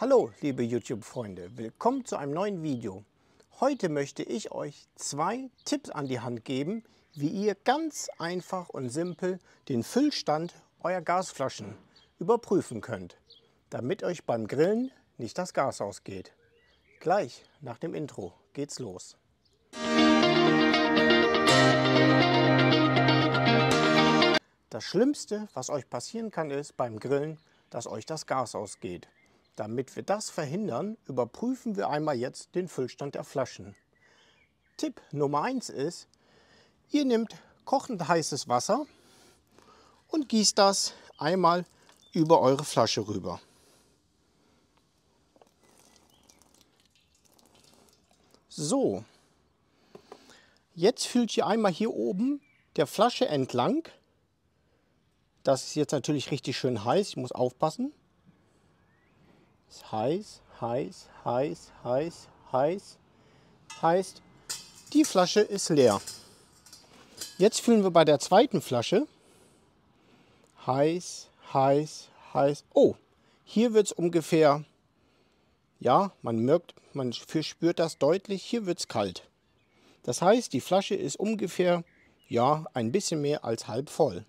Hallo liebe YouTube-Freunde, willkommen zu einem neuen Video. Heute möchte ich euch zwei Tipps an die Hand geben, wie ihr ganz einfach und simpel den Füllstand eurer Gasflaschen überprüfen könnt, damit euch beim Grillen nicht das Gas ausgeht. Gleich nach dem Intro geht's los. Das Schlimmste, was euch passieren kann, ist beim Grillen, dass euch das Gas ausgeht. Damit wir das verhindern, überprüfen wir einmal jetzt den Füllstand der Flaschen. Tipp Nummer 1 ist, ihr nehmt kochend heißes Wasser und gießt das einmal über eure Flasche rüber. So, jetzt füllt ihr einmal hier oben der Flasche entlang. Das ist jetzt natürlich richtig schön heiß, ich muss aufpassen heiß, heiß, heiß, heiß, heiß, heißt, die Flasche ist leer. Jetzt fühlen wir bei der zweiten Flasche heiß, heiß, heiß. Oh, hier wird es ungefähr, ja, man merkt, man spürt das deutlich, hier wird es kalt. Das heißt, die Flasche ist ungefähr, ja, ein bisschen mehr als halb voll.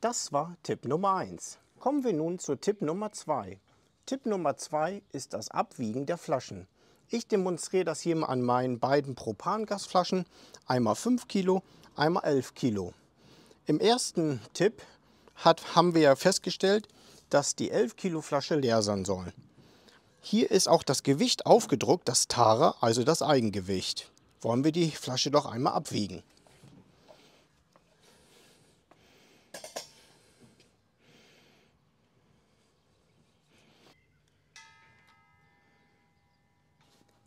Das war Tipp Nummer 1. Kommen wir nun zu Tipp Nummer 2. Tipp Nummer 2 ist das Abwiegen der Flaschen. Ich demonstriere das hier an meinen beiden Propangasflaschen, einmal 5 Kilo, einmal 11 Kilo. Im ersten Tipp hat, haben wir ja festgestellt, dass die 11 Kilo Flasche leer sein soll. Hier ist auch das Gewicht aufgedruckt, das Tara, also das Eigengewicht. Wollen wir die Flasche doch einmal abwiegen.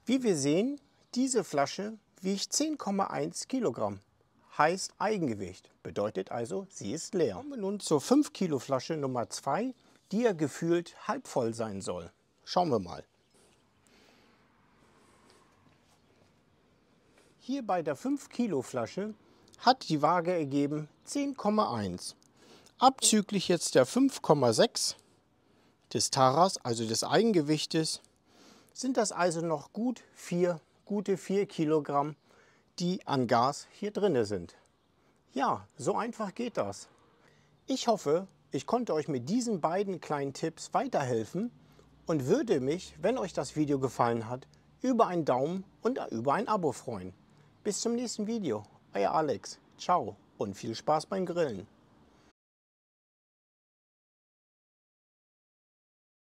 Wie wir sehen, diese Flasche wiegt 10,1 Kilogramm. Heißt Eigengewicht, bedeutet also, sie ist leer. Kommen wir nun zur 5 Kilo Flasche Nummer 2, die ja gefühlt halb voll sein soll. Schauen wir mal. Hier bei der 5 Kilo Flasche hat die Waage ergeben 10,1. Abzüglich jetzt der 5,6 des Taras, also des Eigengewichtes, sind das also noch gut vier, gute 4 Kilogramm, die an Gas hier drin sind. Ja, so einfach geht das. Ich hoffe, ich konnte euch mit diesen beiden kleinen Tipps weiterhelfen und würde mich, wenn euch das Video gefallen hat, über einen Daumen und über ein Abo freuen. Bis zum nächsten Video, euer Alex. Ciao und viel Spaß beim Grillen.